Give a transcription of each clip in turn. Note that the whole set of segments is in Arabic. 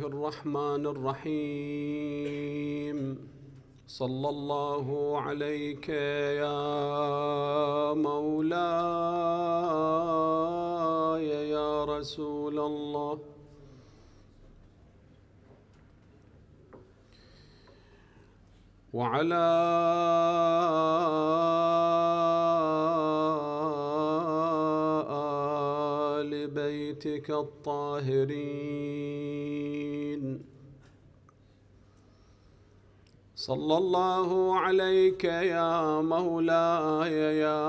الله الرحمن الرحيم صلى الله عليك يا مولاي يا رسول الله وعلى آل بيتك الطاهرين صلى الله عليك يا مولاي يا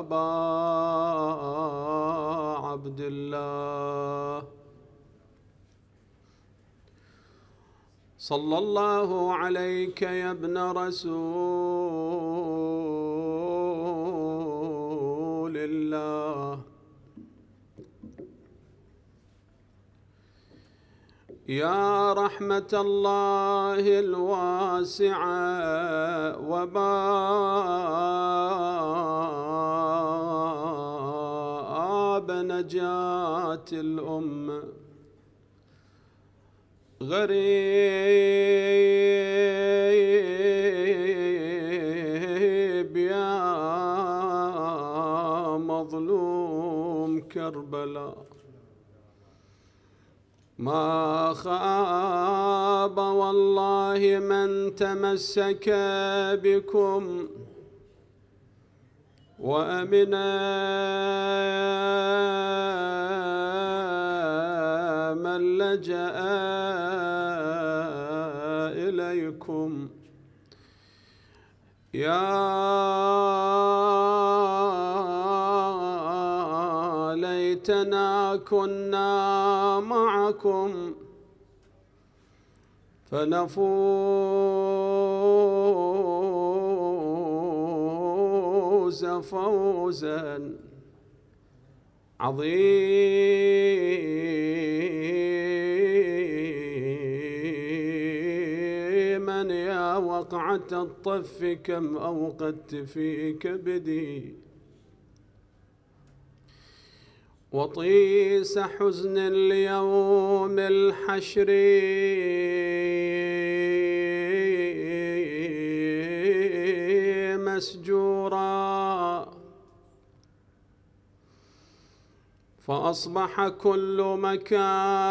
ابا عبد الله صلى الله عليك يا ابن رسول يا رحمة الله الواسعة وباب نجاة الأمة غريب يا مظلوم كربلاء ما خاب والله من تمسك بكم وأمنا من لجأ إليكم يا ليتنا كنا معكم فنفوز فوزا عظيما يا وقعة الطف كم أوقدت في كبدي وطيس حزن اليوم الحشر مسجورا فأصبح كل مكان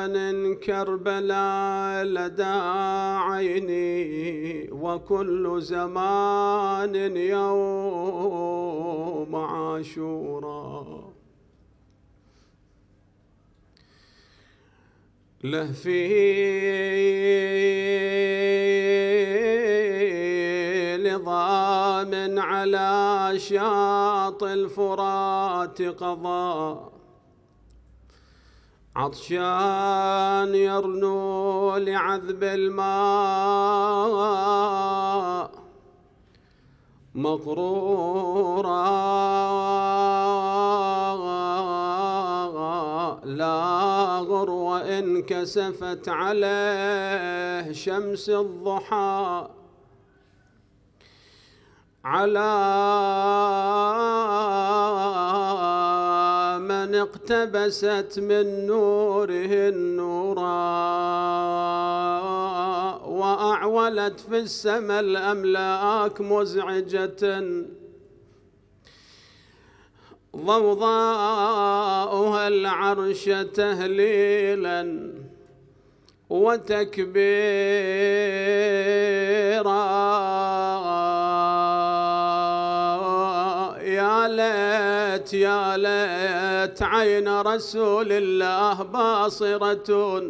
أحيانا كربلاء لدى عيني وكل زمان يوم عاشوراً لهفي لظام على شاط الفرات قضاء عطشان يرنو لعذب الماء مقرورا لا غرو وإن كسفت عليه شمس الضحى على اقتبست من نوره النورا وأعولت في السماء الأملاك مزعجة ضوضاؤها العرش تهليلا وتكبيرا قالت يا ليت عين رسول الله باصرة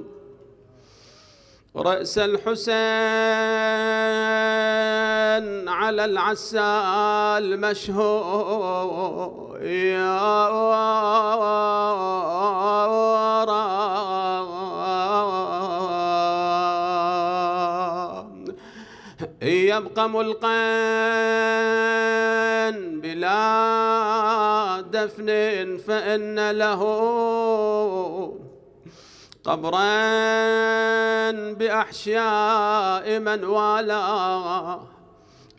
رأس الحسين على العسال مشهورا يبقى ملقا بلا دفن فإن له قبرا بأحشاء من والاه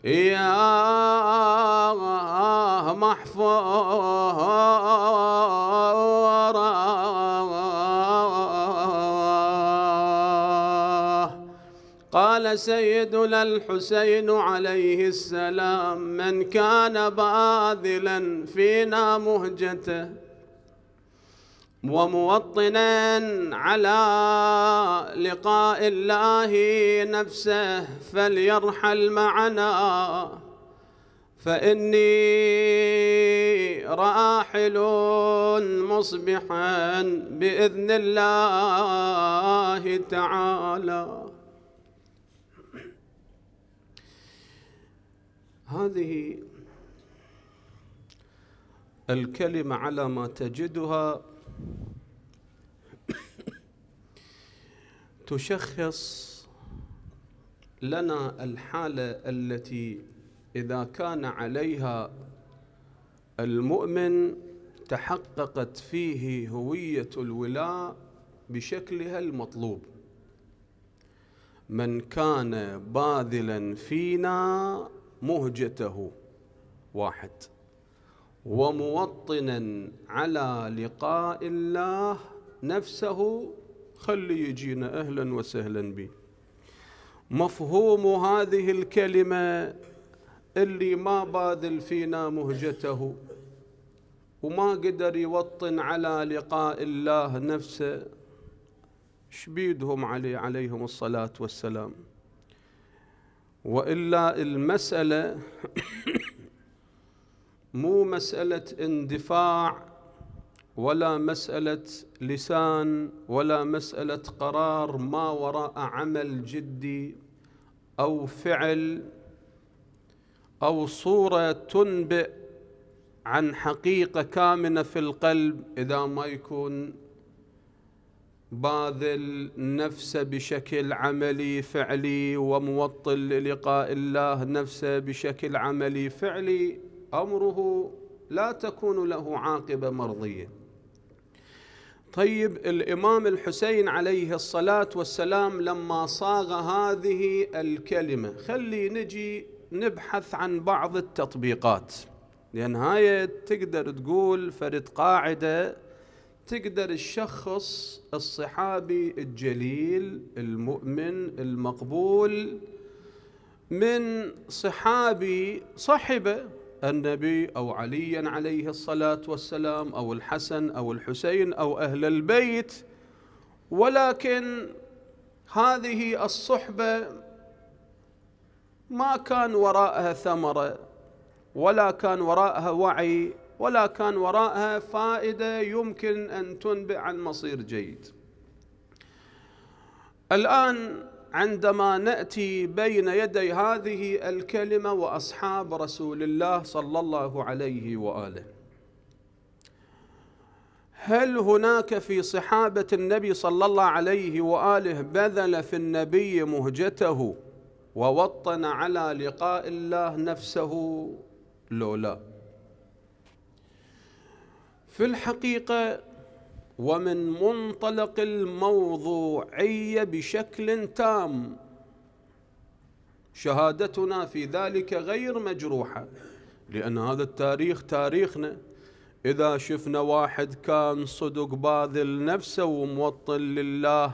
إياه محفورا سيدنا الحسين عليه السلام من كان باذلا فينا مهجته وموطنا على لقاء الله نفسه فليرحل معنا فاني راحل مصبحا باذن الله تعالى هذه الكلمة على ما تجدها تشخص لنا الحالة التي إذا كان عليها المؤمن تحققت فيه هوية الولاء بشكلها المطلوب من كان باذلا فينا مهجته واحد وموطنا على لقاء الله نفسه خلي يجينا اهلا وسهلا به مفهوم هذه الكلمه اللي ما باذل فينا مهجته وما قدر يوطن على لقاء الله نفسه شبيدهم عليه عليهم الصلاه والسلام والا المساله مو مساله اندفاع ولا مساله لسان ولا مساله قرار ما وراء عمل جدي او فعل او صوره تنبئ عن حقيقه كامنه في القلب اذا ما يكون باذل نفسه بشكل عملي فعلي وموطل للقاء الله نفسه بشكل عملي فعلي امره لا تكون له عاقبه مرضيه. طيب الامام الحسين عليه الصلاه والسلام لما صاغ هذه الكلمه خلي نجي نبحث عن بعض التطبيقات لان هاي تقدر تقول فرد قاعده تقدر تشخص الصحابي الجليل المؤمن المقبول من صحابي صحبه النبي او عليا عليه الصلاه والسلام او الحسن او الحسين او اهل البيت ولكن هذه الصحبه ما كان وراءها ثمره ولا كان وراءها وعي ولا كان وراءها فائدة يمكن أن تنبئ عن مصير جيد الآن عندما ناتي بين يدي هذه الكلمه واصحاب رسول الله صلى الله عليه واله هل هناك في صحابه النبي صلى الله عليه واله بذل في النبي مهجته ووطن على لقاء الله نفسه لولا في الحقيقه ومن منطلق الموضوعيه بشكل تام شهادتنا في ذلك غير مجروحه لان هذا التاريخ تاريخنا اذا شفنا واحد كان صدق باذل نفسه وموطن لله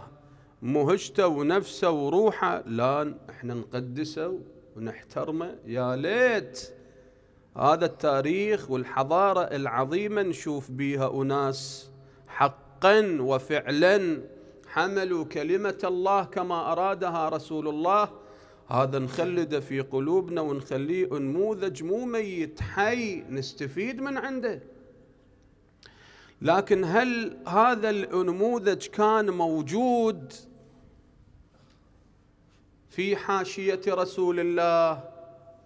مهجته ونفسه وروحه لا احنا نقدسه ونحترمه يا ليت هذا التاريخ والحضارة العظيمة نشوف بها أناس حقا وفعلا حملوا كلمة الله كما أرادها رسول الله هذا نخلده في قلوبنا ونخليه نموذج مو ميت حي نستفيد من عنده لكن هل هذا النموذج كان موجود في حاشية رسول الله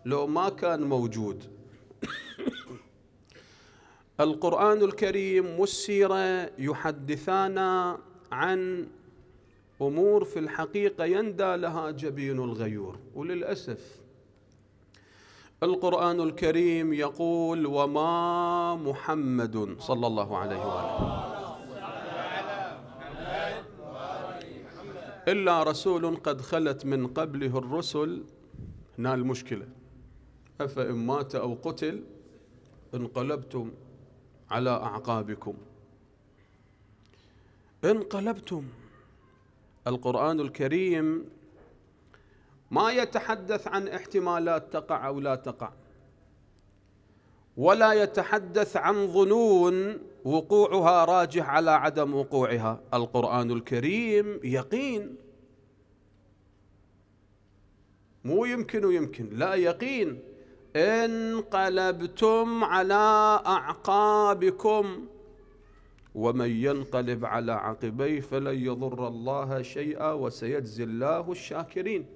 لو ما كان موجود القرآن الكريم والسيرة يحدثانا عن أمور في الحقيقة يندى لها جبين الغيور وللأسف القرآن الكريم يقول وما محمد صلى الله عليه وآله إلا رسول قد خلت من قبله الرسل هنا المشكلة أفإن مات أو قتل انقلبتم على أعقابكم انقلبتم القرآن الكريم ما يتحدث عن احتمالات تقع أو لا تقع ولا يتحدث عن ظنون وقوعها راجح على عدم وقوعها القرآن الكريم يقين مو يمكن ويمكن لا يقين انقلبتم على اعقابكم ومن ينقلب على عقبيه فلن يضر الله شيئا وسيجزي الله الشاكرين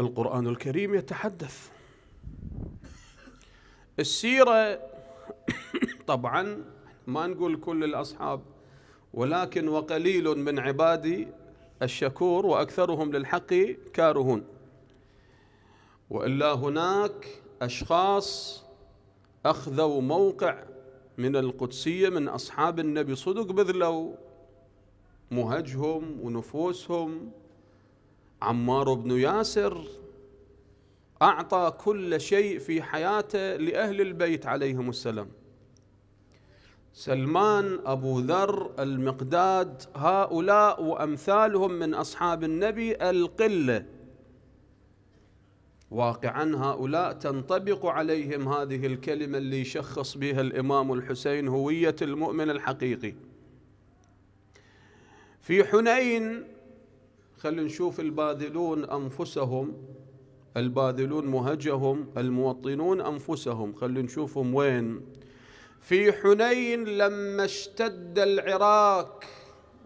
القران الكريم يتحدث السيره طبعا ما نقول كل الاصحاب ولكن وقليل من عبادي الشكور واكثرهم للحق كارهون والا هناك اشخاص اخذوا موقع من القدسيه من اصحاب النبي صدق بذلوا مهجهم ونفوسهم عمار بن ياسر اعطى كل شيء في حياته لاهل البيت عليهم السلام سلمان ابو ذر المقداد هؤلاء وامثالهم من اصحاب النبي القله واقعا هؤلاء تنطبق عليهم هذه الكلمة اللي يشخص بها الإمام الحسين هوية المؤمن الحقيقي في حنين خلينا نشوف الباذلون أنفسهم الباذلون مهجهم الموطنون أنفسهم خلينا نشوفهم وين في حنين لما اشتد العراك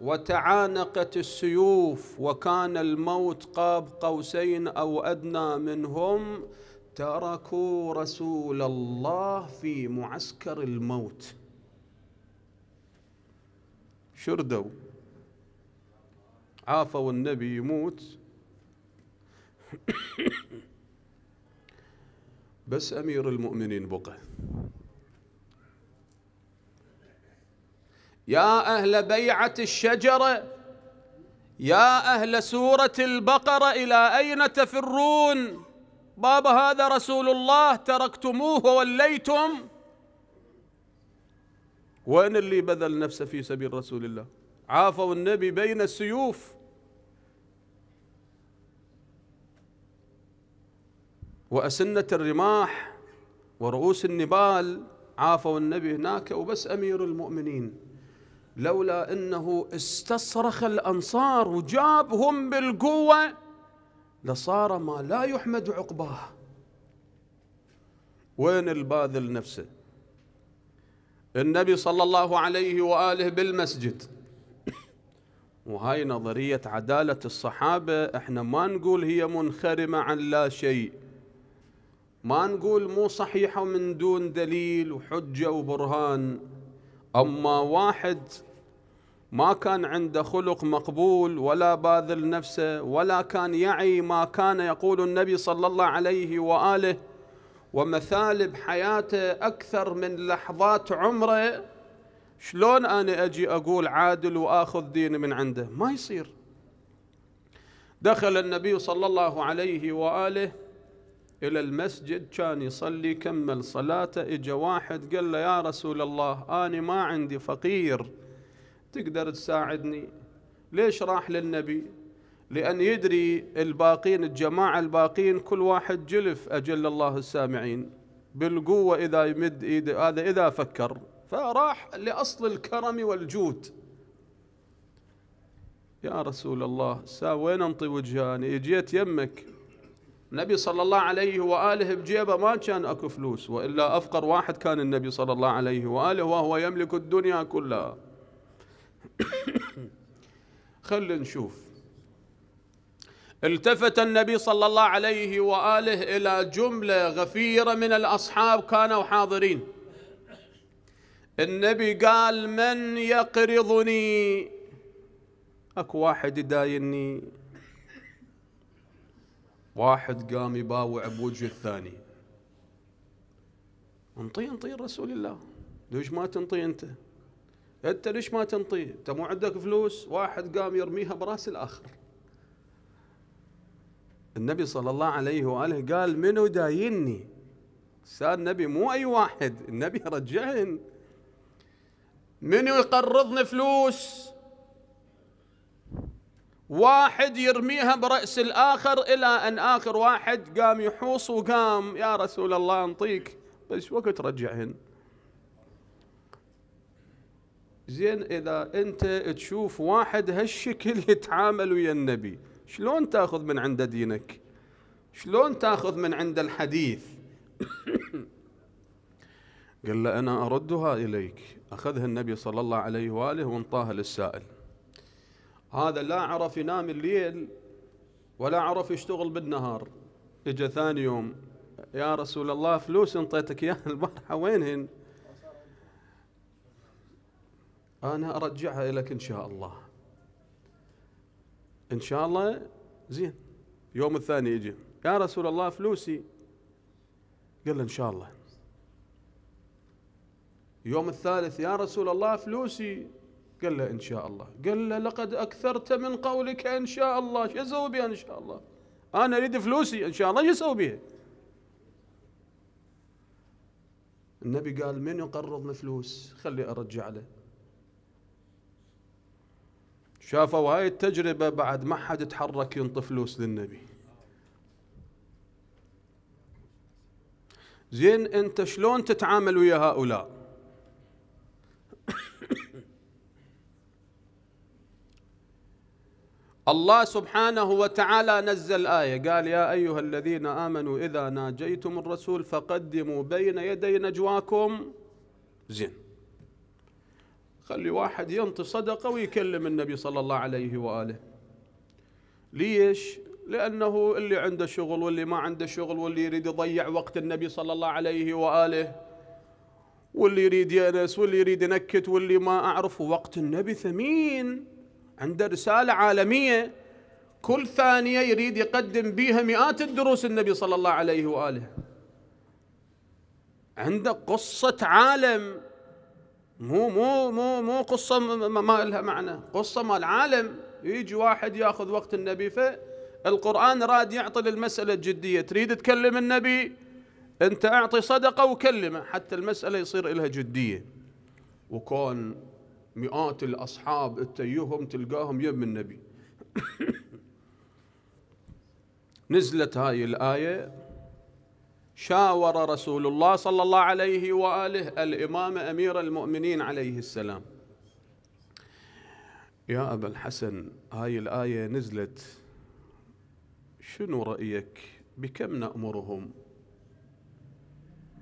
وتعانقت السيوف وكان الموت قاب قوسين او ادنى منهم تركوا رسول الله في معسكر الموت شردوا عافوا النبي يموت بس امير المؤمنين بقى يا أهل بيعة الشجرة يا أهل سورة البقرة إلى أين تفرون باب هذا رسول الله تركتموه ووليتم وين اللي بذل نفسه في سبيل رسول الله عافوا النبي بين السيوف وأسنة الرماح ورؤوس النبال عافوا النبي هناك وبس أمير المؤمنين لولا انه استصرخ الانصار وجابهم بالقوه لصار ما لا يحمد عقباه وين الباذل نفسه النبي صلى الله عليه واله بالمسجد وهاي نظريه عداله الصحابه احنا ما نقول هي منخرمه عن لا شيء ما نقول مو صحيحه من دون دليل وحجه وبرهان أما واحد ما كان عنده خلق مقبول ولا باذل نفسه ولا كان يعي ما كان يقول النبي صلى الله عليه وآله ومثالب حياته أكثر من لحظات عمره شلون أنا أجي أقول عادل وآخذ دين من عنده ما يصير دخل النبي صلى الله عليه وآله إلى المسجد كان يصلي كمل صلاته إجا واحد قال له يا رسول الله أنا ما عندي فقير تقدر تساعدني ليش راح للنبي لأن يدري الباقين الجماعة الباقين كل واحد جلف أجل الله السامعين بالقوة إذا يمد إيده هذا إذا فكر فراح لأصل الكرم والجود يا رسول الله سا وين أنطي وجهاني جيت يمك النبي صلى الله عليه وآله بجيبه ما كان أكو فلوس وإلا أفقر واحد كان النبي صلى الله عليه وآله وهو يملك الدنيا كلها خلينا نشوف التفت النبي صلى الله عليه وآله إلى جملة غفيرة من الأصحاب كانوا حاضرين النبي قال من يقرضني أكو واحد يدايني واحد قام يباوع بوجه الثاني انطي انطي رسول الله ليش ما تنطي انت انت ليش ما تنطي انت مو عندك فلوس واحد قام يرميها براس الاخر النبي صلى الله عليه واله قال منو دايني سال النبي مو اي واحد النبي رجعن منو يقرضني فلوس واحد يرميها برأس الآخر إلى أن آخر واحد قام يحوص وقام يا رسول الله انطيك بس وقت رجعهن زين إذا أنت تشوف واحد هالشكل يتعامل ويا النبي شلون تأخذ من عند دينك شلون تأخذ من عند الحديث قال له أنا أردها إليك أخذها النبي صلى الله عليه وآله وانطاها للسائل هذا لا عرف ينام الليل ولا عرف يشتغل بالنهار اجى ثاني يوم يا رسول الله فلوس انطيتك اياها البارحه وينهن؟ انا ارجعها لك ان شاء الله. ان شاء الله زين يوم الثاني يجي يا رسول الله فلوسي قال ان شاء الله. يوم الثالث يا رسول الله فلوسي قال له إن شاء الله قال له لقد أكثرت من قولك إن شاء الله شو أسوي بها إن شاء الله أنا أريد فلوسي إن شاء الله شو أسوي بها النبي قال من يقرضني فلوس خلي أرجع له شافوا هاي التجربة بعد ما حد تحرك ينطي فلوس للنبي زين أنت شلون تتعامل ويا هؤلاء الله سبحانه وتعالى نزل آية قال يا أيها الذين آمنوا إذا ناجيتم الرسول فقدموا بين يدي نجواكم زين خلي واحد ينطي صدقة ويكلم النبي صلى الله عليه وآله ليش؟ لأنه اللي عنده شغل واللي ما عنده شغل واللي يريد يضيع وقت النبي صلى الله عليه وآله واللي يريد يأنس واللي يريد ينكت واللي ما أعرف وقت النبي ثمين عنده رسالة عالمية كل ثانية يريد يقدم بها مئات الدروس النبي صلى الله عليه وآله عنده قصة عالم مو مو مو مو قصة ما لها معنى قصة مال عالم يجي واحد ياخذ وقت النبي فالقرآن راد يعطي للمسألة الجدية تريد تكلم النبي أنت أعطي صدقة وكلمه حتى المسألة يصير لها جدية وكون مئات الأصحاب اتيهم تلقاهم يم النبي نزلت هاي الآية شاور رسول الله صلى الله عليه وآله الإمام أمير المؤمنين عليه السلام يا أبا الحسن هاي الآية نزلت شنو رأيك بكم نأمرهم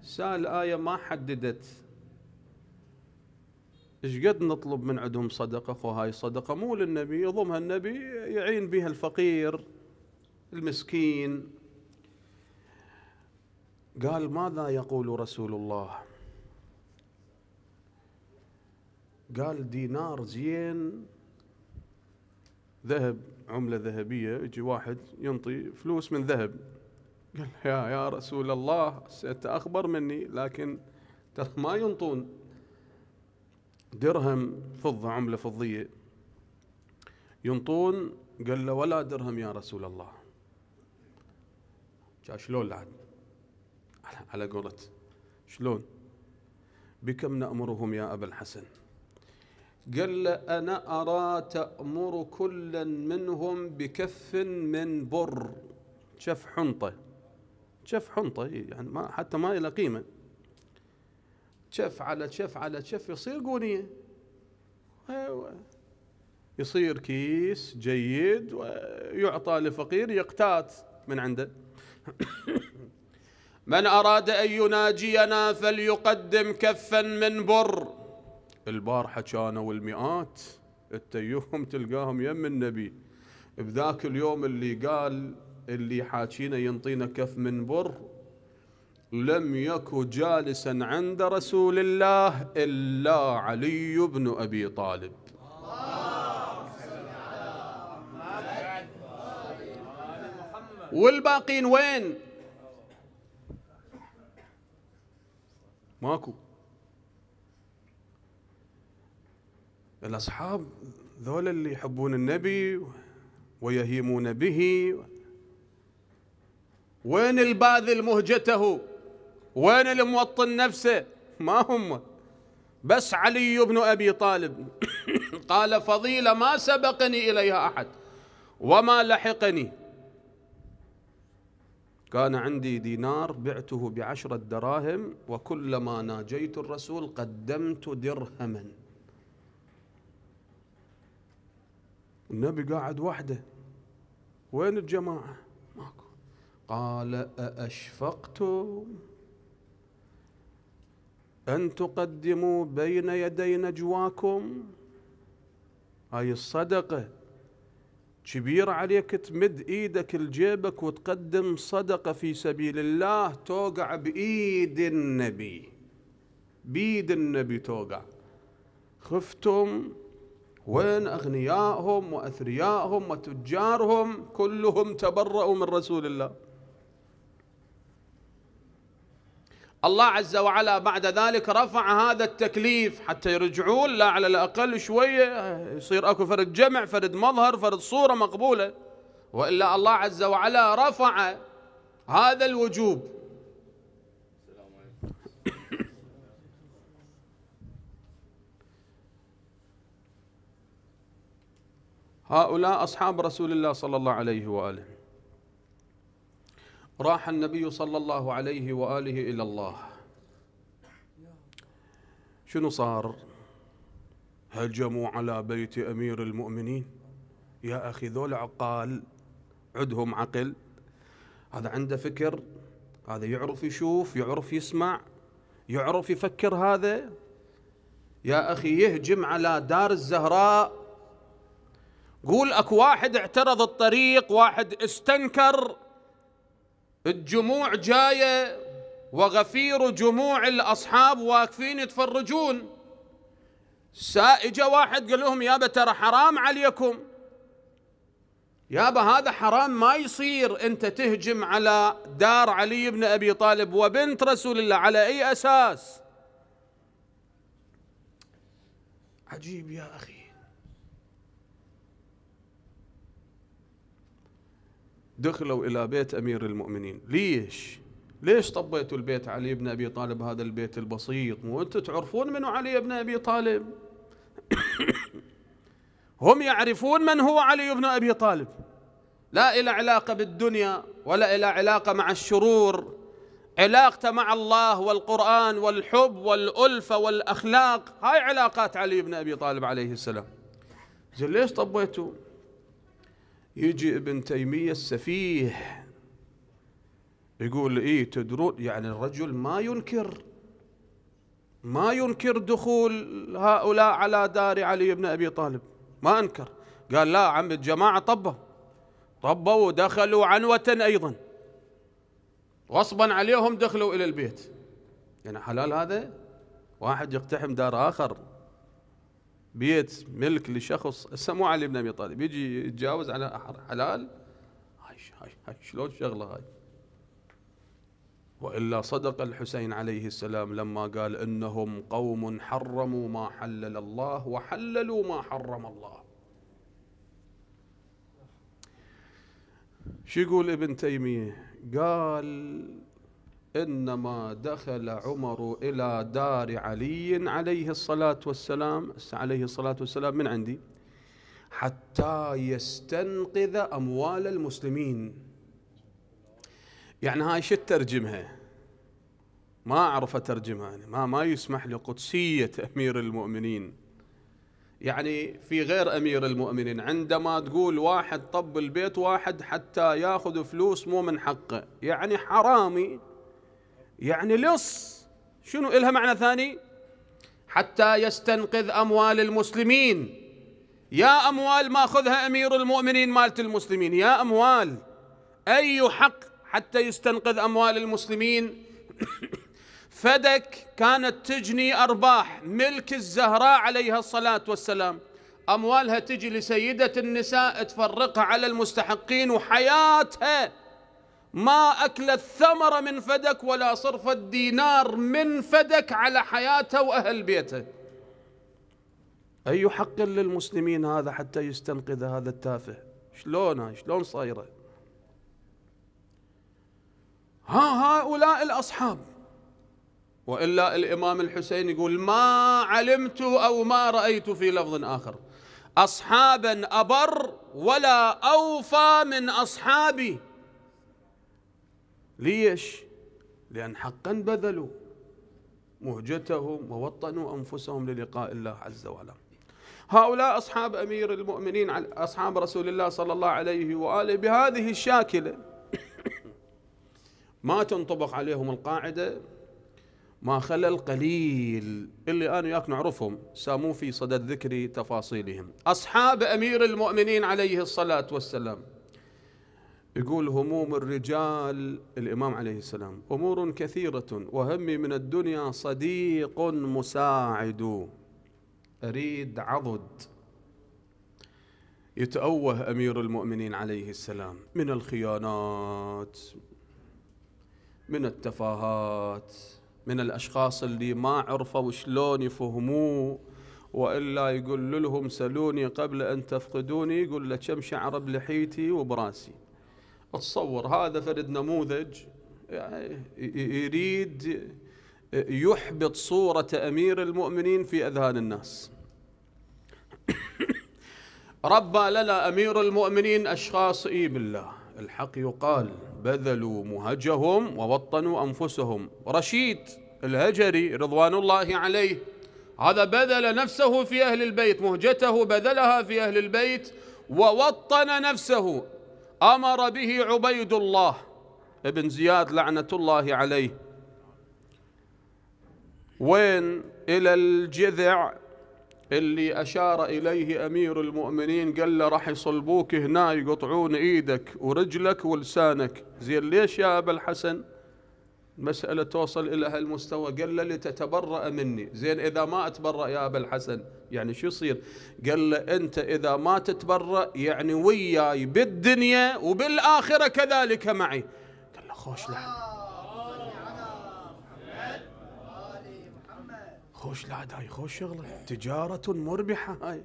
سأل آية ما حددت ايش قد نطلب من عندهم صدقه اخو هاي صدقه مو للنبي يضمها النبي يعين بها الفقير المسكين قال ماذا يقول رسول الله قال دينار زين ذهب عمله ذهبيه يجي واحد ينطي فلوس من ذهب قال يا يا رسول الله انت اخبر مني لكن ترى ما ينطون درهم فضة عملة فضية ينطون قال له ولا درهم يا رسول الله قال شلون لعد على قولة شلون بكم نأمرهم يا أبا الحسن قال له أنا أرى تأمر كلا منهم بكف من بر شف حنطة شف حنطة إيه، يعني ما حتى ما له قيمة شف على شف على شف يصير قونية أيوة. يصير كيس جيد ويعطى لفقير يقتات من عنده من أراد أن يناجينا فليقدم كفا من بر البارحة كانوا المئات التيهم تلقاهم يم النبي بذاك اليوم اللي قال اللي حاكينا ينطينا كف من بر لم يك جالسا عند رسول الله إلا علي بن أبي طالب والباقين وين ماكو الأصحاب ذول اللي يحبون النبي ويهيمون به وين الباذل مهجته وين الموطن نفسه ما هم بس علي بن أبي طالب قال فضيلة ما سبقني إليها أحد وما لحقني كان عندي دينار بعته بعشرة دراهم وكلما ناجيت الرسول قدمت درهما النبي قاعد وحده وين الجماعة ماكو قال أأشفقتم أن تقدموا بين يدي نجواكم هاي الصدقة كبير عليك تمد ايدك لجيبك وتقدم صدقة في سبيل الله توقع بإيد النبي بيد النبي توقع خفتم وين أغنياءهم وأثرياءهم وتجارهم كلهم تبرؤوا من رسول الله الله عز وعلا بعد ذلك رفع هذا التكليف حتى يرجعون لا على الأقل شوية يصير أكو فرد جمع فرد مظهر فرد صورة مقبولة وإلا الله عز وعلا رفع هذا الوجوب هؤلاء أصحاب رسول الله صلى الله عليه وآله راح النبي صلى الله عليه وآله إلى الله شنو صار هجموا على بيت أمير المؤمنين يا أخي ذول عقال عدهم عقل هذا عنده فكر هذا يعرف يشوف يعرف يسمع يعرف يفكر هذا يا أخي يهجم على دار الزهراء قول اكو واحد اعترض الطريق واحد استنكر الجموع جاية وغفير جموع الأصحاب واقفين يتفرجون سائجة واحد قال لهم يابا ترى حرام عليكم يابا هذا حرام ما يصير أنت تهجم على دار علي بن أبي طالب وبنت رسول الله على أي أساس عجيب يا أخي دخلوا إلى بيت أمير المؤمنين ليش؟ ليش طبيتوا البيت علي بن أبي طالب هذا البيت البسيط مو أنتم تعرفون من علي بن أبي طالب هم يعرفون من هو علي بن أبي طالب لا إلى علاقة بالدنيا ولا إلى علاقة مع الشرور علاقته مع الله والقرآن والحب والألفة والأخلاق هاي علاقات علي بن أبي طالب عليه السلام زين ليش طبيتوا يجي ابن تيمية السفيه يقول إيه تدرون يعني الرجل ما ينكر ما ينكر دخول هؤلاء على دار علي بن أبي طالب ما أنكر قال لا عم الجماعة طبوا طبوا ودخلوا عنوة أيضا غصبا عليهم دخلوا إلى البيت يعني حلال هذا واحد يقتحم دار آخر بيت ملك لشخص سموه علي بن ابي طالب يجي يتجاوز على حلال هاي هاي هاي شلون شغله هاي والا صدق الحسين عليه السلام لما قال انهم قوم حرموا ما حلل الله وحللوا ما حرم الله شو يقول ابن تيميه قال إنما دخل عمر إلى دار علي عليه الصلاة والسلام عليه الصلاة والسلام من عندي حتى يستنقذ أموال المسلمين يعني هاي شو ترجمها ما أعرف أترجمها أنا ما, ما يسمح لقدسية أمير المؤمنين يعني في غير أمير المؤمنين عندما تقول واحد طب البيت واحد حتى ياخذ فلوس مو من حقه يعني حرامي يعني لص شنو إلها معنى ثاني حتى يستنقذ أموال المسلمين يا أموال ما أخذها أمير المؤمنين مالت المسلمين يا أموال أي حق حتى يستنقذ أموال المسلمين فدك كانت تجني أرباح ملك الزهراء عليها الصلاة والسلام أموالها تجي لسيدة النساء تفرقها على المستحقين وحياتها ما أكل الثمرة من فدك ولا صرف الدينار من فدك على حياته وأهل بيته أي حق للمسلمين هذا حتى يستنقذ هذا التافه شلون شلون صايرة ها هؤلاء الأصحاب وإلا الإمام الحسين يقول ما علمت أو ما رأيت في لفظ آخر أصحابا أبر ولا أوفى من أصحابي ليش لأن حقا بذلوا مهجتهم ووطنوا أنفسهم للقاء الله عز وجل هؤلاء أصحاب أمير المؤمنين أصحاب رسول الله صلى الله عليه وآله بهذه الشاكلة ما تنطبق عليهم القاعدة ما خلى القليل اللي أنا وياك نعرفهم ساموا في صدد ذكر تفاصيلهم أصحاب أمير المؤمنين عليه الصلاة والسلام يقول هموم الرجال الإمام عليه السلام أمور كثيرة وهمي من الدنيا صديق مساعد أريد عضد يتأوه أمير المؤمنين عليه السلام من الخيانات من التفاهات من الأشخاص اللي ما عرفوا شلون يفهموه وإلا يقول لهم سلوني قبل أن تفقدوني يقول له كم شعر بلحيتي وبراسي اتصور هذا فرد نموذج يعني يريد يحبط صورة أمير المؤمنين في أذهان الناس ربى لنا أمير المؤمنين أشخاص إي بالله الحق يقال بذلوا مهجهم ووطنوا أنفسهم رشيد الهجري رضوان الله عليه هذا بذل نفسه في أهل البيت مهجته بذلها في أهل البيت ووطن نفسه أمر به عبيد الله ابن زياد لعنة الله عليه وين إلى الجذع اللي أشار إليه أمير المؤمنين قال له راح يصلبوك هنا يقطعون إيدك ورجلك ولسانك زين ليش يا أبا الحسن مسألة توصل إلى هالمستوى قال له لتتبرأ مني زين إذا ما أتبرأ يا أبا الحسن يعني شو يصير قال له أنت إذا ما تتبرأ يعني وياي بالدنيا وبالآخرة كذلك معي قال له خوش لعن خوش لعن هاي خوش شغلة تجارة مربحة هاي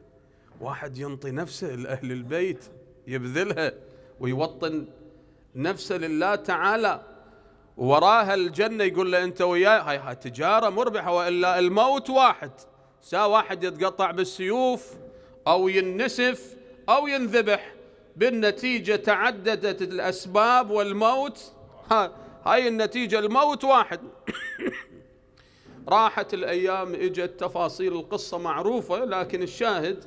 واحد ينطي نفسه لأهل البيت يبذلها ويوطن نفسه لله تعالى وراها الجنة يقول له أنت وياي هاي, هاي تجارة مربحة وإلا الموت واحد سا واحد يتقطع بالسيوف أو ينسف أو ينذبح بالنتيجة تعددت الأسباب والموت ها هاي النتيجة الموت واحد راحت الأيام إجت تفاصيل القصة معروفة لكن الشاهد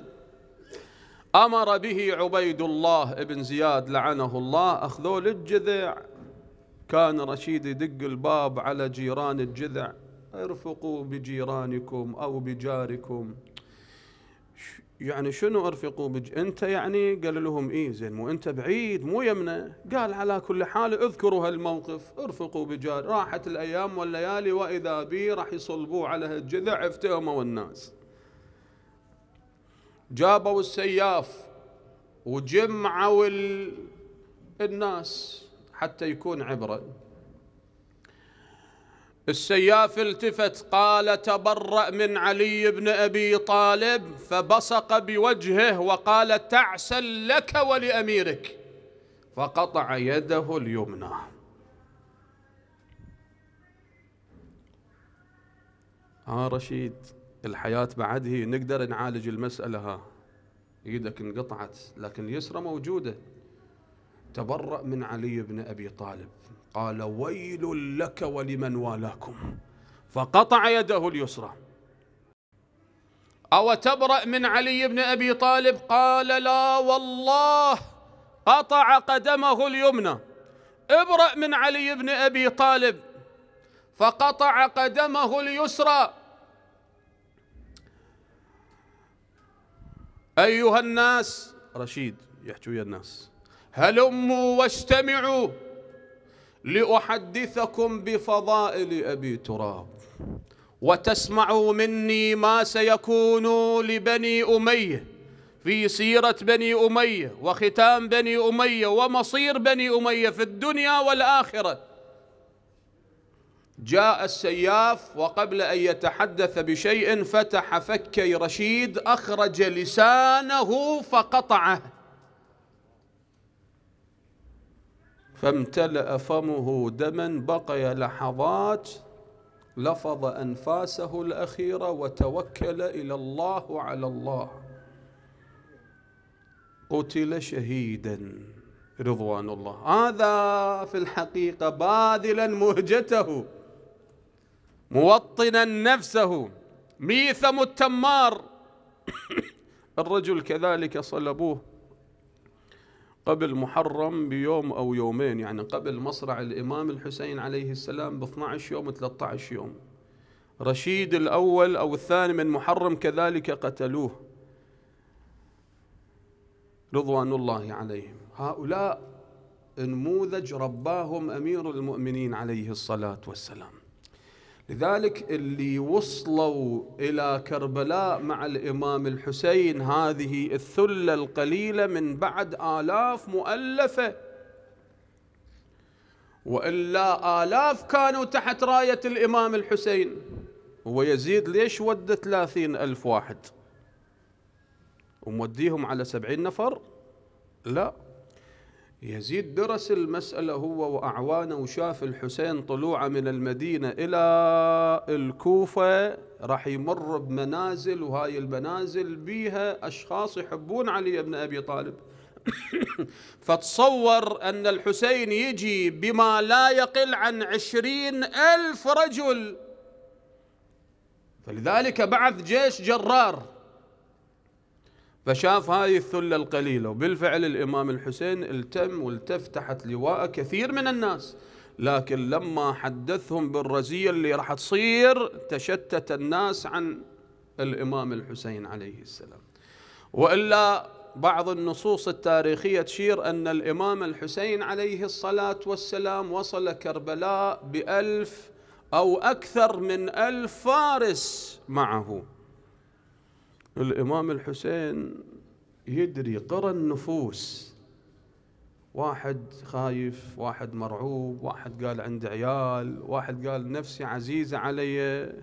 أمر به عبيد الله ابن زياد لعنه الله اخذوا للجذع كان رشيد يدق الباب على جيران الجذع ارفقوا بجيرانكم او بجاركم يعني شنو ارفقوا بج... انت يعني قال لهم ايه زين مو انت بعيد مو يمنا قال على كل حال اذكروا هالموقف ارفقوا بجار راحت الايام والليالي واذا بي راح يصلبوه على هالجذع افتهموا الناس جابوا السياف وجمعوا ال... الناس حتى يكون عبرة السياف التفت قال تبرأ من علي بن أبي طالب فبصق بوجهه وقال تعسا لك ولأميرك فقطع يده اليمنى ها آه رشيد الحياة بعد هي نقدر نعالج المسألة ها إيدك انقطعت لكن اليسرى موجودة تبرأ من علي بن أبي طالب قال ويل لك ولمن والاكم فقطع يده اليسرى أو تبرأ من علي بن أبي طالب قال لا والله قطع قدمه اليمنى ابرأ من علي بن أبي طالب فقطع قدمه اليسرى أيها الناس رشيد يحكي ويا الناس هلموا واجتمعوا لاحدثكم بفضائل ابي تراب وتسمعوا مني ما سيكون لبني اميه في سيره بني اميه وختام بني اميه ومصير بني اميه في الدنيا والاخره جاء السياف وقبل ان يتحدث بشيء فتح فكي رشيد اخرج لسانه فقطعه فامتلأ فمه دما بقي لحظات لفظ أنفاسه الأخيرة وتوكل إلى الله على الله قتل شهيدا رضوان الله هذا في الحقيقة باذلا مهجته موطنا نفسه ميثم التمار الرجل كذلك صلبوه قبل محرم بيوم أو يومين يعني قبل مصرع الإمام الحسين عليه السلام ب 12 يوم 13 يوم رشيد الأول أو الثاني من محرم كذلك قتلوه رضوان الله عليهم هؤلاء نموذج رباهم أمير المؤمنين عليه الصلاة والسلام لذلك اللي وصلوا إلى كربلاء مع الإمام الحسين هذه الثلة القليلة من بعد آلاف مؤلفة وإلا آلاف كانوا تحت راية الإمام الحسين ويزيد ليش ودى ثلاثين ألف واحد وموديهم على سبعين نفر لا يزيد درس المسألة هو وأعوانه وشاف الحسين طلوعه من المدينة إلى الكوفة راح يمر بمنازل وهاي المنازل بيها أشخاص يحبون علي بن أبي طالب فتصور أن الحسين يجي بما لا يقل عن عشرين ألف رجل فلذلك بعث جيش جرار فشاف هاي الثلة القليلة وبالفعل الإمام الحسين التم والتف تحت لواء كثير من الناس لكن لما حدثهم بالرزية اللي راح تصير تشتت الناس عن الإمام الحسين عليه السلام وإلا بعض النصوص التاريخية تشير أن الإمام الحسين عليه الصلاة والسلام وصل كربلاء بألف أو أكثر من ألف فارس معه الإمام الحسين يدري قرى النفوس واحد خايف واحد مرعوب واحد قال عنده عيال واحد قال نفسي عزيزة علي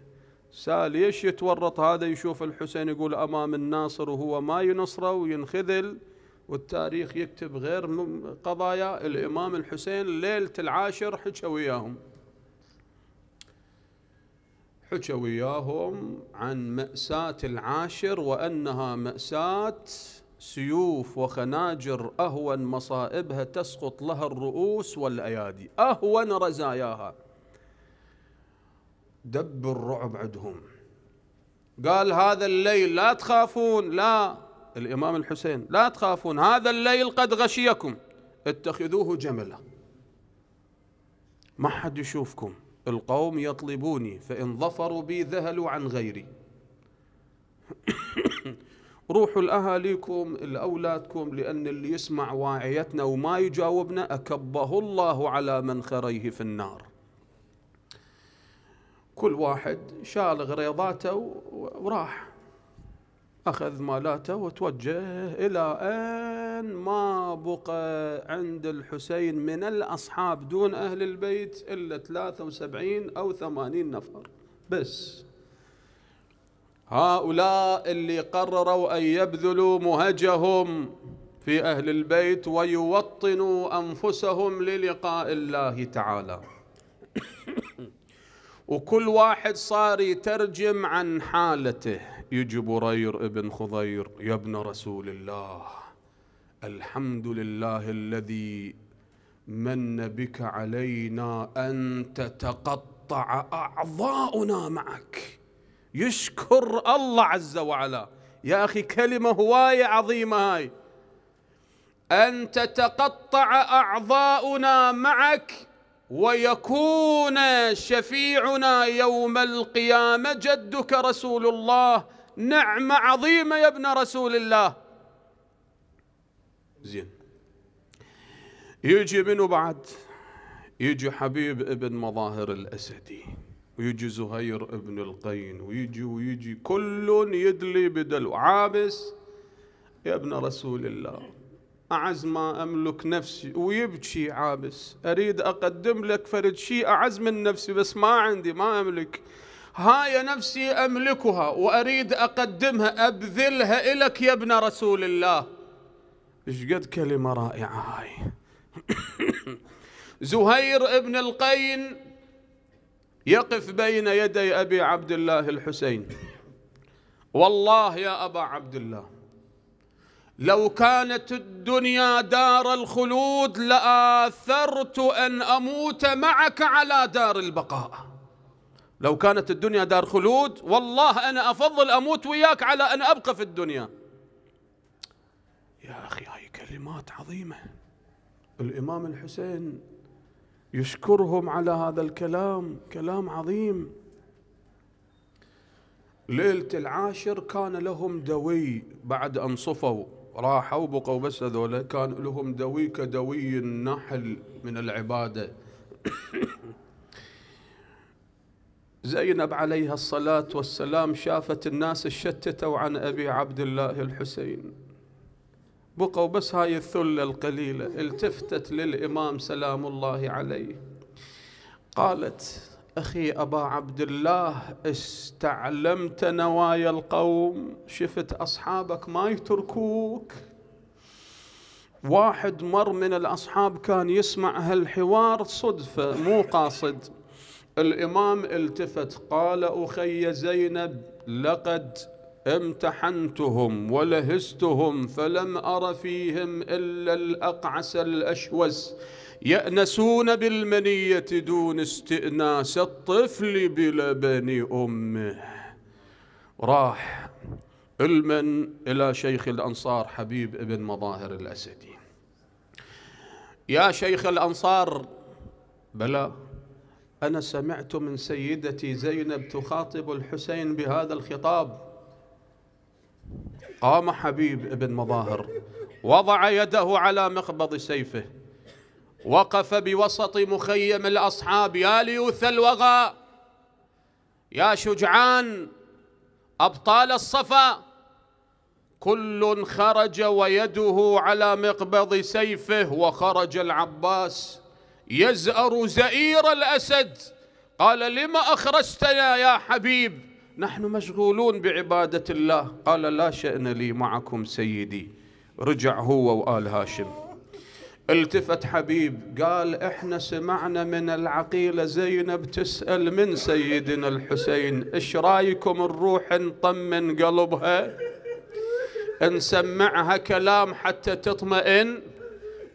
سال ليش يتورط هذا يشوف الحسين يقول أمام الناصر وهو ما ينصره وينخذل والتاريخ يكتب غير قضايا الإمام الحسين ليلة العاشر حكى وياهم حكى وياهم عن مأساة العاشر وأنها مأساة سيوف وخناجر أهون مصائبها تسقط لها الرؤوس والأيادي أهون رزاياها دب الرعب عندهم قال هذا الليل لا تخافون لا الإمام الحسين لا تخافون هذا الليل قد غشيكم اتخذوه جملا ما حد يشوفكم القوم يطلبوني فإن ظفروا بي ذهلوا عن غيري روحوا لأهاليكم لأولادكم لأن اللي يسمع واعيتنا وما يجاوبنا أكبه الله على منخريه في النار كل واحد شال غريضاته وراح أخذ مالاته وتوجه إلى أين ما بقى عند الحسين من الأصحاب دون أهل البيت إلا 73 أو 80 نفر بس هؤلاء اللي قرروا أن يبذلوا مهجهم في أهل البيت ويوطنوا أنفسهم للقاء الله تعالى وكل واحد صار يترجم عن حالته يجي برير ابن خضير يا ابن رسول الله الحمد لله الذي من بك علينا ان تتقطع اعضاؤنا معك يشكر الله عز وعلا يا اخي كلمه هوايه عظيمه هاي ان تتقطع اعضاؤنا معك ويكون شفيعنا يوم القيامه جدك رسول الله نعمه عظيمه يا ابن رسول الله زين يجي منو بعد يجي حبيب ابن مظاهر الأسدي ويجي زهير ابن القين ويجي ويجي كل يدلي بدلو عابس يا ابن رسول الله أعز ما أملك نفسي ويبكي عابس أريد أقدم لك فرد شيء أعز من نفسي بس ما عندي ما أملك هاي نفسي أملكها وأريد أقدمها أبذلها لك يا ابن رسول الله ايش قد كلمة رائعة هاي زهير ابن القين يقف بين يدي أبي عبد الله الحسين والله يا أبا عبد الله لو كانت الدنيا دار الخلود لآثرت أن أموت معك على دار البقاء لو كانت الدنيا دار خلود والله أنا أفضل أموت وياك على أن أبقى في الدنيا يا أخي كلمات عظيمه الامام الحسين يشكرهم على هذا الكلام كلام عظيم ليله العاشر كان لهم دوي بعد ان صفوا راحوا بقوا بس هذول كان لهم دوي كدوي النحل من العباده زينب عليها الصلاه والسلام شافت الناس شتتوا عن ابي عبد الله الحسين بقوا بس هاي الثلة القليلة التفتت للإمام سلام الله عليه قالت أخي أبا عبد الله استعلمت نوايا القوم شفت أصحابك ما يتركوك واحد مر من الأصحاب كان يسمع هالحوار صدفة مو قاصد الإمام التفت قال أخي زينب لقد امتحنتهم ولهستهم فلم أر فيهم إلا الأقعس الأشوس يأنسون بالمنية دون استئناس الطفل بلبن أمه راح المن إلى شيخ الأنصار حبيب ابن مظاهر الأسدي يا شيخ الأنصار بلى أنا سمعت من سيدتي زينب تخاطب الحسين بهذا الخطاب قام حبيب بن مظاهر وضع يده على مقبض سيفه وقف بوسط مخيم الأصحاب يا ليوث الوغى يا شجعان أبطال الصفا كل خرج ويده على مقبض سيفه وخرج العباس يزأر زئير الأسد قال لم أخرجتنا يا حبيب نحن مشغولون بعبادة الله قال لا شأن لي معكم سيدي رجع هو وآل هاشم التفت حبيب قال احنا سمعنا من العقيلة زينب تسأل من سيدنا الحسين ايش رايكم نروح نطمن قلبها نسمعها كلام حتى تطمئن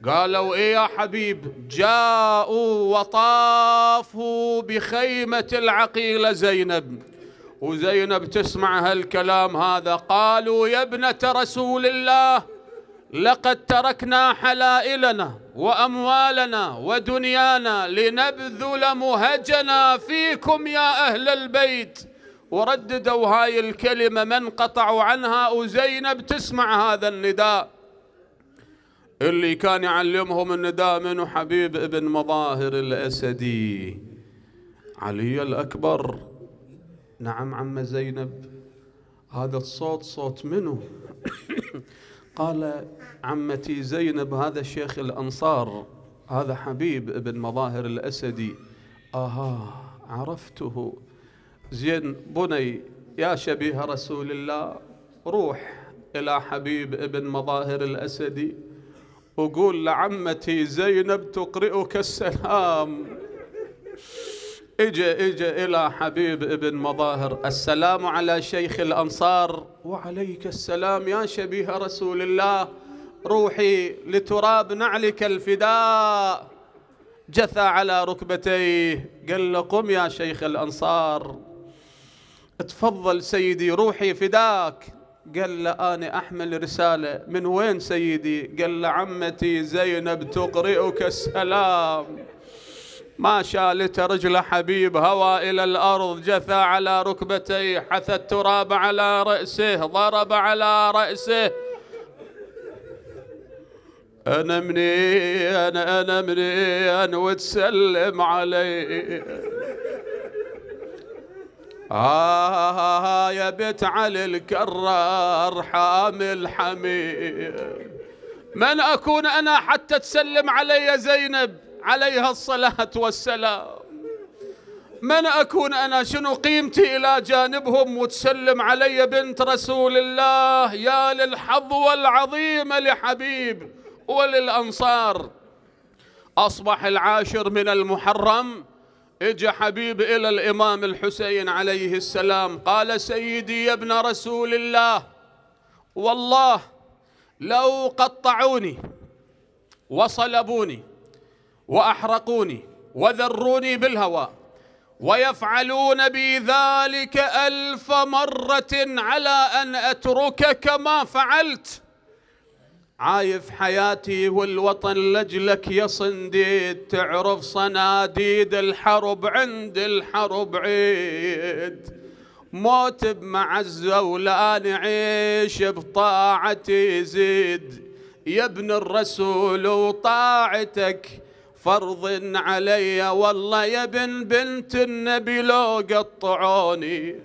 قالوا ايه يا حبيب جاءوا وطافوا بخيمة العقيلة زينب وزينب تسمع هالكلام هذا قالوا يا ابنة رسول الله لقد تركنا حلائلنا وأموالنا ودنيانا لنبذل مهجنا فيكم يا أهل البيت ورددوا هاي الكلمة من قطعوا عنها وزينب تسمع هذا النداء اللي كان يعلمهم النداء منه حبيب ابن مظاهر الأسدي علي الأكبر نعم عم زينب هذا الصوت صوت منه قال عمتي زينب هذا الشيخ الأنصار هذا حبيب ابن مظاهر الأسدي آها عرفته زين بني يا شبيه رسول الله روح إلى حبيب ابن مظاهر الأسدي وقول لعمتي زينب تقرئك السلام اجى اجى إلى حبيب ابن مظاهر السلام على شيخ الأنصار وعليك السلام يا شبيه رسول الله روحي لتراب نعلك الفداء جثى على ركبتيه قال له قم يا شيخ الأنصار تفضل سيدي روحي فداك قال له أنا أحمل رسالة من وين سيدي قال له عمتي زينب تقرئك السلام ما شالت رجل حبيب هوى إلى الأرض جثى على ركبتيه حثى التراب على رأسه ضرب على رأسه أنا منين أنا, أنا منين وتسلم علي آه يا بيت علي الكرار حامل حمير من أكون أنا حتى تسلم علي زينب عليها الصلاة والسلام من أكون أنا شنو قيمتي إلى جانبهم وتسلم علي بنت رسول الله يا للحظ العظيمة لحبيب وللأنصار أصبح العاشر من المحرم اجى حبيب إلى الإمام الحسين عليه السلام قال سيدي يا ابن رسول الله والله لو قطعوني وصلبوني وأحرقوني وذروني بالهواء ويفعلون بي ذلك ألف مرة على أن أتركك ما فعلت عايف حياتي والوطن لجلك يا صنديد تعرف صناديد الحرب عند الحرب عيد موت بمعزة ولا نعيش بطاعتي زيد يا ابن الرسول وطاعتك فرض علي والله يا ابن بنت النبي لو قطعوني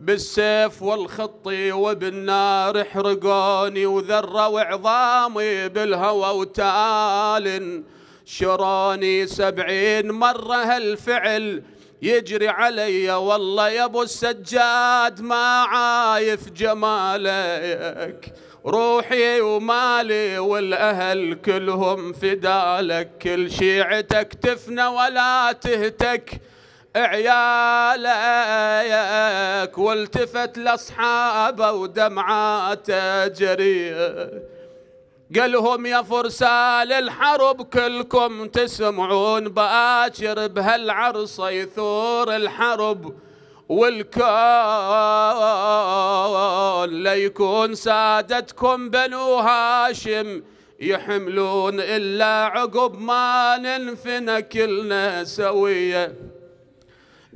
بالسيف والخطي وبالنار احرقوني وذروا عظامي بالهوى وتآل شروني سبعين مرة هالفعل يجري علي والله يا ابو السجاد ما عايف جمالك روحي ومالي والأهل كلهم فدالك كل شيعتك تفنى ولا تهتك عيالك والتفت لأصحابه ودمعاته جريه قالهم يا فرسان الحرب كلكم تسمعون باكر بهالعرصة يثور الحرب والكون ليكون سادتكم بنو هاشم يحملون إلا عقب ما ننفن كلنا سوية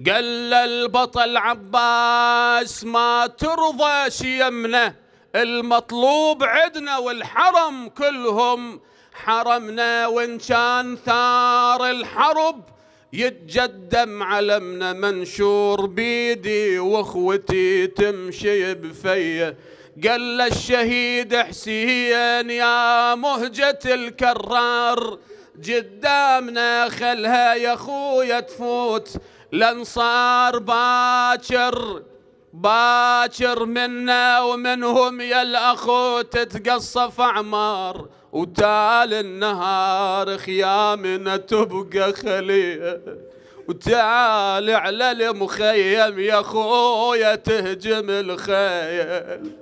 قال البطل عباس ما ترضى شيمنا المطلوب عدنا والحرم كلهم حرمنا وإن كان ثار الحرب يتجدم علمنا منشور بيدي واخوتي تمشي بفيه قال الشهيد حسين يا مهجة الكرار قدامنا خلها يا خويا تفوت لان صار باكر باكر منا ومنهم يا الاخو تتقصف اعمار وتعال النهار خيامنا تبقى خليه وتعال على المخيم يا خويا تهجم الخيل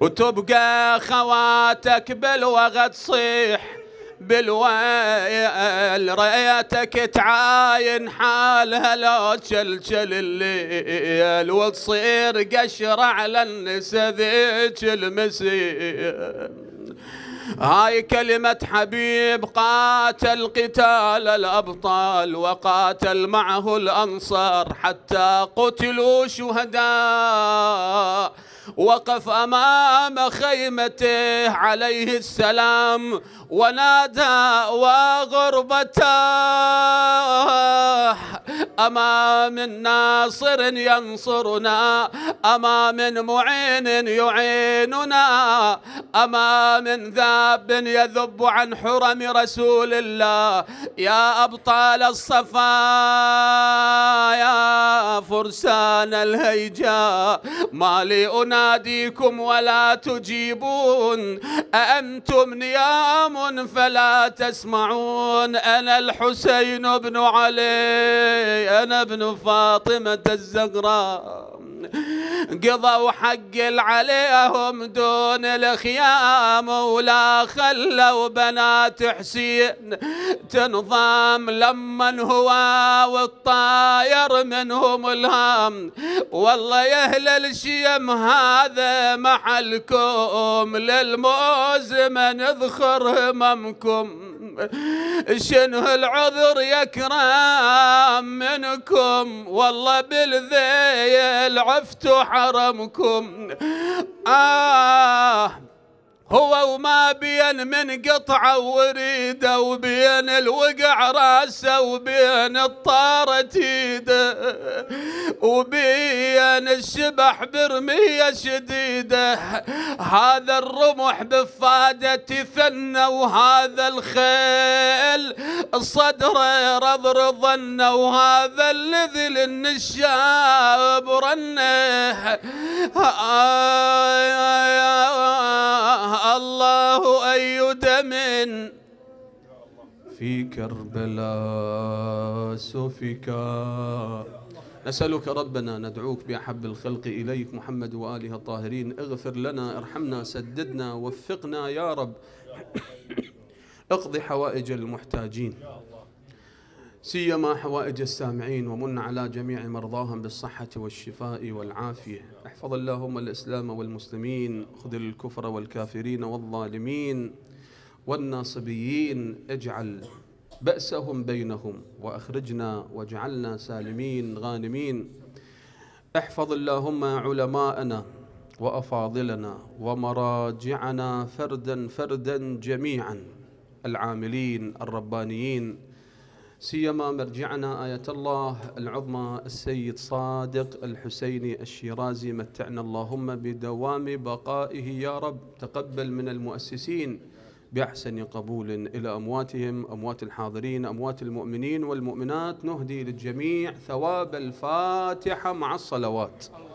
وتبقى خواتك بالوغى تصيح بالويل ريتك تعاين حالها لو تشلشل الليل وتصير قشرة على النسى ذيك المسير هاي كلمة حبيب قاتل قتال الأبطال وقاتل معه الأنصار حتى قتلوا شهداء وقف أمام خيمته عليه السلام ونادى وغربته من ناصر ينصرنا أما من معين يعيننا أما من ذاب يذب عن حرم رسول الله يا أبطال الصفا يا فرسان الهيجا ما لي أناديكم ولا تجيبون أأنتم نيام فلا تسمعون أنا الحسين بن علي أنا ابن فاطمة الزهراء قضوا حق عليهم دون الخيام ولا خلوا بنات حسين تنظام لمن هو والطاير منهم الهام والله يا اهل الشيم هذا محلكم للمؤز من اذخر هممكم شنو العذر يا كرام منكم والله بالذيل عفتوا حرمكم آه هو وما بين من قطعة وريده وبين الوقع راسه وبين الطارة ايده وبين الشبح برمية شديدة هذا الرمح بفادة ثنى وهذا الخيل صدره رضرضن وهذا الذي للنشاب رنه آه آه آه الله أي دم في كربلاء سفكا نسألك ربنا ندعوك بأحب الخلق إليك محمد وآله الطاهرين اغفر لنا ارحمنا سددنا وفقنا يا رب اقضي حوائج المحتاجين سيما حوائج السامعين ومن على جميع مرضاهم بالصحة والشفاء والعافية احفظ اللهم الإسلام والمسلمين خذل الكفر والكافرين والظالمين والناصبيين اجعل بأسهم بينهم وأخرجنا واجعلنا سالمين غانمين احفظ اللهم علماءنا وأفاضلنا ومراجعنا فردا فردا جميعا العاملين الربانيين سيما مرجعنا آية الله العظمى السيد صادق الحسيني الشيرازي متعنا اللهم بدوام بقائه يا رب تقبل من المؤسسين بأحسن قبول إلى أمواتهم أموات الحاضرين أموات المؤمنين والمؤمنات نهدي للجميع ثواب الفاتحة مع الصلوات